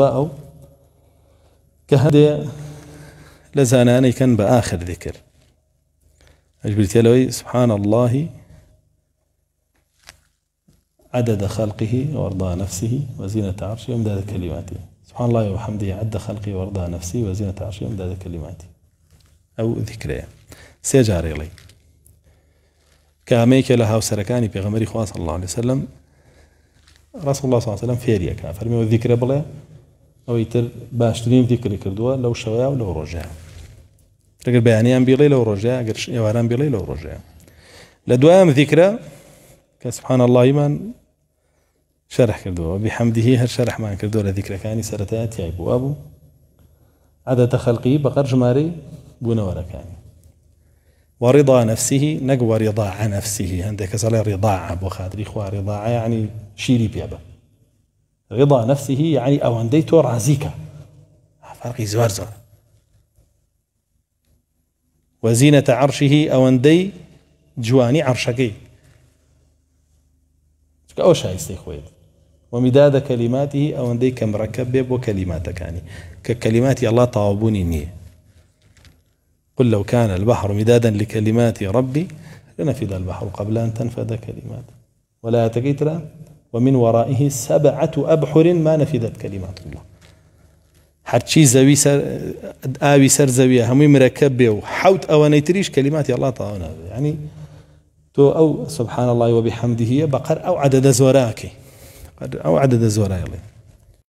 أو كهذا لزاناني كان بآخر ذكر أجبرت لوي سبحان الله عدد خلقه وارضاء نفسه وزينة عرشه وامداد كلماته سبحان الله وحمده عد خلقه وارضى نفسه وزينة عرشه وامداد كلماته أو ذكره سيجاري لي كاميك لها وسركاني بغمري خواص الله عليه وسلم رسول الله صلى الله عليه وسلم فيريا كان فرمي وذكر بلا ئەوەی تر باشترین دیکری کردووە لو شەوەیە و لەو ڕۆژەیە بيلي لو بیڵێ لەو ڕۆژەیە گەر ئێواران بیڵێ لەو ڕۆژەیە لە دوایم دیکرە کە سبحان اللهیمان شەرح شرح بحەمدیهی هەر شەرحمان کردو لە دیکرەکانی سەتایە تیای بووە بوو عادەتە خەلقی بەقەر ژمارەی بوونەوەرەکانی ورضا نفسه نقوى عن نفسه عندك صلاة رضاعة بخادري خوا رضاعة يعني شيري بيبه رضا نفسه يعني أوانديتو رازيكا فرق زوار زوار وزينة عرشه أواندي جواني عرشكي أو چکە ئەو شایستەی خۆیت وەمیدادە کەلیماتی ئەوەندەی کەمڕەکە بێ بۆ کەلیماتەکانی يعني کە کەلیماتی ئەلله تەواوبوونی قل لو كان البحر مدادا لكلمات ربي لنفد البحر قبل أن تنفد كلمات ولا تكيترا ومن ورائه سبعة أبحر ما نفذت كلمات الله هەرچی زەوی سەر ئاوی سەر زەویە هەمووی مرەکە بێ و حوت أو نيتريش كلمات الله طاونا يعني تو أو سبحان الله وبحمدهە بەقەر ئەو عدەدە زۆراکەی ئەو عدەدە زۆرایڵێ